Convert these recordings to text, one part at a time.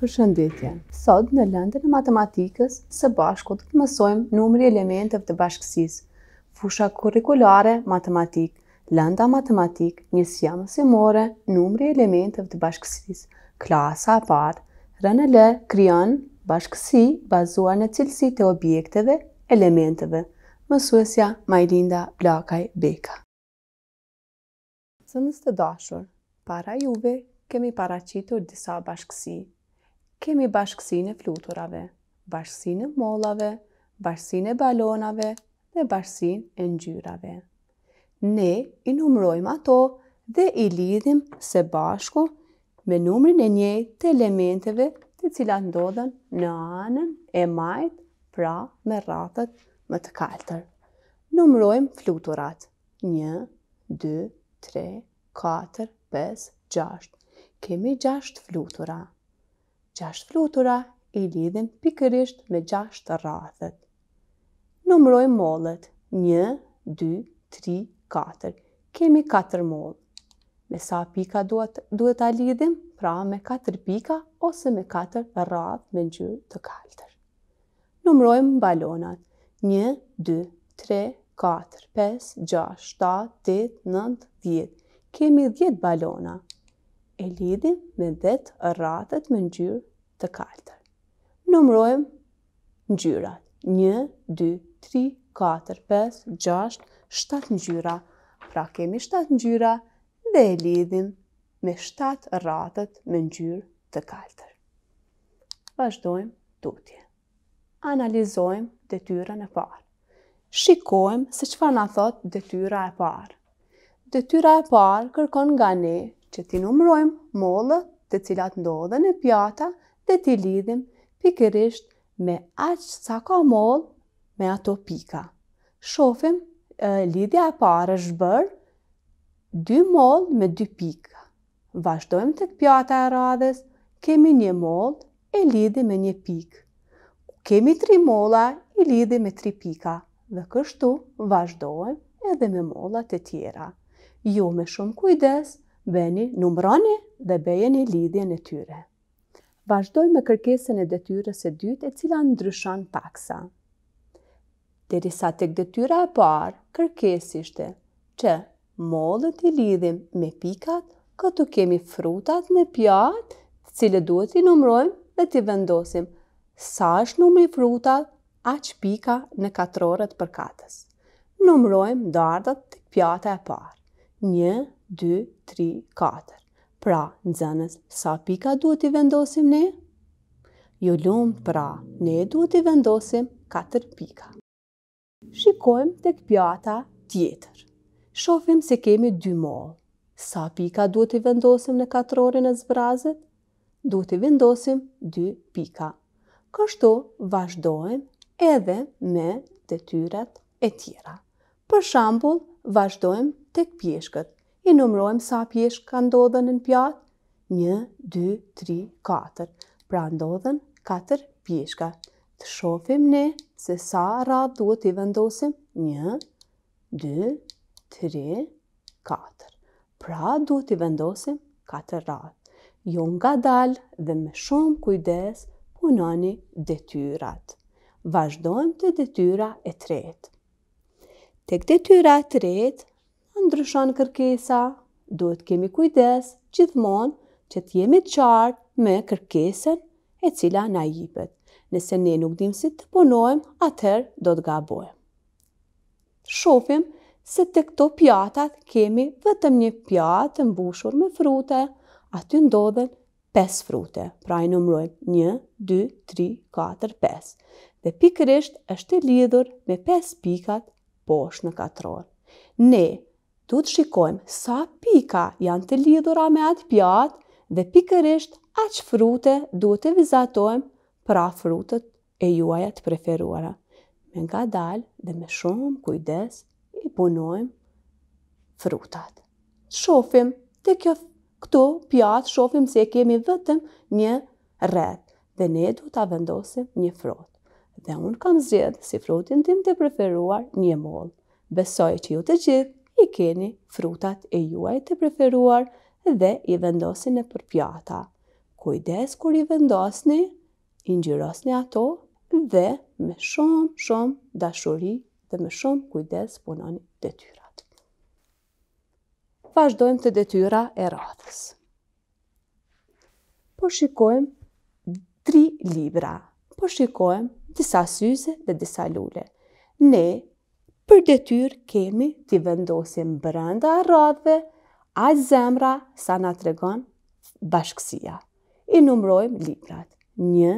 Përshëndetje. Sot në lëndën e matematikës së bashku do të mësojmë numri elementeve të bashkësisë. Fusha kurrikulare matematik, lënda matematik, një mësimore, numri elementeve të bashkësisë. Klasa e parë, RNL krijon bashkësi bazuar në cilësitë të objekteve, elementeve. Mësuesja Majlinda Blakaj Beka. Sëmës të dashur, para juve kemi paracitur disa bashkësi kemi bashkësin e fluturave, bashkësin e molave, bashkësin e balonave dhe bashkësin e njyrave. Ne i numrojmë ato dhe i lidhim se bashku me numrin e njëj të elementeve të cilat ndodhen në anën e majt pra me ratët më të kaltër. Numrojmë fluturat. 1, 2, 3, 4, 5, 6. Kemi 6 flutura. Gjasht flutura i lidhin pikërisht me gjasht rathet. Numroj mollet, 1, 2, 3, 4. Kemi 4 molë. Me sa pika duhet, duhet të lidhim? Pra me 4 pika ose me 4 rath me njërë të kaltër. Numërojmë balonat, 1, 2, 3, 4. 4, 5, 6, 7, 8, 9, 10. Kemi 10 balona e lidhin me 10 ratët me ngjyrë të kaltër. Numrojmë ngjyrat. 1 2 3 4 5 6 7 ngjyra. Pra kemi 7 ngjyra dhe e lidhim me 7 ratët me ngjyrë të kaltër. Vazdojmë tutje. Analizojmë detyrën e parë. Shikojmë se çfarë na thot detyra e parë. Detyra e parë kërkon nga ne që ti numrojmë molë të cilat ndodhen në pjata dhe ti lidhim pikërisht me aqë sa ka molë me ato pika. Shofim lidhja e parë është bërë dy molë me dy pika. Vashdojmë të pjata e radhes, kemi një molë e lidhim me një pikë. Kemi tri molla i lidhim me tri pika dhe kështu vazhdojmë edhe me mollat e tjera. Jo me shumë kujdes, veni, numroni dhe bejeni lidhjen e tyre. Vazhdoj me kërkesën e detyre së dytë e cila ndryshon paksa. Derisa të detyra e parë, kërkes ishte që mollën i lidhim me pikat, këtu kemi frutat me pjat, cilë duhet i numrojmë dhe t'i vendosim sa është numri frutat, aq pika në katrorët për katës. Numrojmë dardat të pjata e parë. Një, 2, 3, 4. Pra, nxënës, sa pika duhet t'i vendosim ne? Jo lumë, pra, ne duhet t'i vendosim 4 pika. Shikojmë të këpjata tjetër. Shofim se kemi 2 molë. Sa pika duhet t'i vendosim në 4 orën e zbrazët? Duhet t'i vendosim 2 pika. Kështu vazhdojmë edhe me tyret e tjera. Për shambull, vazhdojmë tek pjeshkët i numrojmë sa pjesh ka ndodhen në pjall, 1, 2, 3, 4, pra ndodhen 4 pjeshka. Të shofim ne se sa rrath duhet i vendosim, 1, 2, 3, 4, pra duhet i vendosim 4 rrath. Jo nga dal dhe me shumë kujdes punoni detyrat. Vajzdojmë të detyra e tret. Tek detyra e tret, ndryshon kërkesa, duhet kemi kujdes gjithmonë që të jemi të qartë me kërkesën e cila na jepet. Nëse ne nuk dimë si të punojmë, atëherë do të gabojmë. Shohim se të këto pjata kemi vetëm një pjatë të mbushur me frute, aty ndodhen 5 frute, pra i numrojmë 1, 2, 3, 4, 5. Dhe pikërisht është e lidhur me 5 pikat poshë në katror. Ne du të shikojmë sa pika janë të lidhura me atë pjatë dhe pikërisht aq frute du të vizatojmë pra frutët e juaja të preferuara. Me nga dalë dhe me shumë kujdes i punojmë frutat. Shofim të kjo këtu pjatë shofim se kemi vetëm një rrët dhe ne du të vendosim një frut. Dhe unë kam zjedhë si frutin tim të preferuar një molë. Besoj që ju të gjithë i keni frutat e juaj të preferuar dhe i vendosni në përpjata. Kujdes kur i vendosni, i ngjyrosni ato dhe me shumë shumë dashuri dhe me shumë kujdes punoni detyrat. Vazhdojmë të detyra e radhës. Po shikojmë 3 libra. Po shikojmë disa syze dhe disa lule. Ne për detyr kemi të vendosim brenda radhve, a zemra sa nga të regon bashkësia. I numrojmë litrat, një,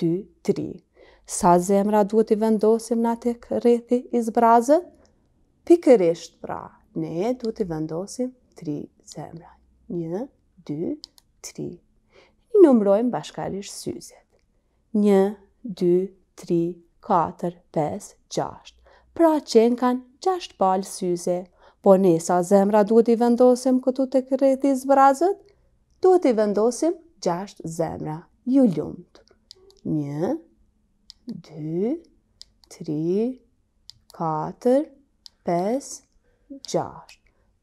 dy, tri. Sa zemra duhet të vendosim nga të kërëthi i zbrazët? Pikërisht, pra, ne duhet të vendosim tri zemra, një, dy, tri. I numrojmë bashkarisht syzet, një, dy, tri, katër, pes, gjasht pra qenë kanë gjasht palë syze. Po ne sa zemra duhet i vendosim këtu të kërëti zbrazët, duhet i vendosim gjasht zemra. Ju ljumët. Një, dy, tri, katër, pes, gjasht.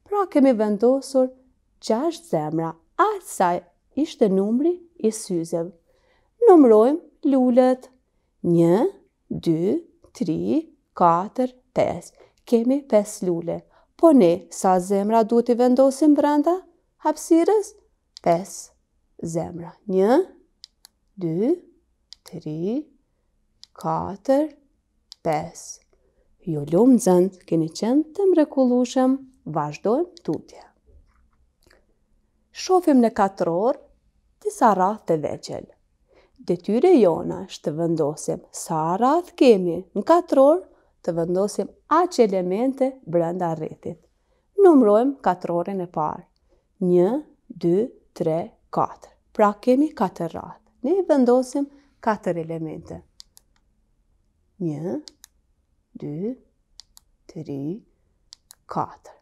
Pra kemi vendosur gjasht zemra, A sa ishte numri i syzev. Numrojmë lullet. Një, dy, tri, katër. 4, 5. Kemi 5 lule. Po ne, sa zemra du t'i vendosim brenda? Hapsires? 5. Zemra. 1, 2, 3, 4, 5. 5. Jo lumë zëndë, keni qenë të mrekulushëm, vazhdojmë tutje. Shofim në katëror, disa rath të veqel. Detyre jona të vendosim, sa rath kemi në katëror të vendosim aq elemente brenda rrethit. Numrojmë katrorin e parë. 1, 2, 3, 4. Pra kemi 4 rreth. Ne i vendosim katër elemente. 1, 2, 3, 4.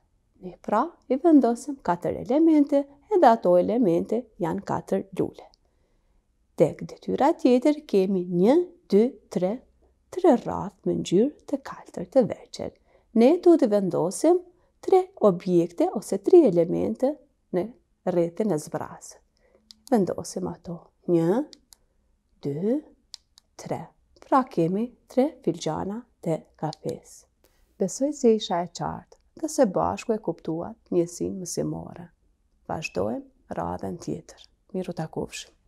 Ne pra i vendosim katër elemente edhe ato elemente janë katër lule. Tek detyra tjetër kemi 1, 2, 3, tre rrath me njërë të kaltër të veqet. Ne duhet të vendosim tre objekte ose tri elemente në rrethin e zbrazë. Vendosim ato. Një, dy, tre. Pra kemi tre filgjana të kafes. Besoj se isha e qartë dhe se bashku e kuptuat njësi mësimore. Vashdojmë rrathën tjetër. Miru të kufshim.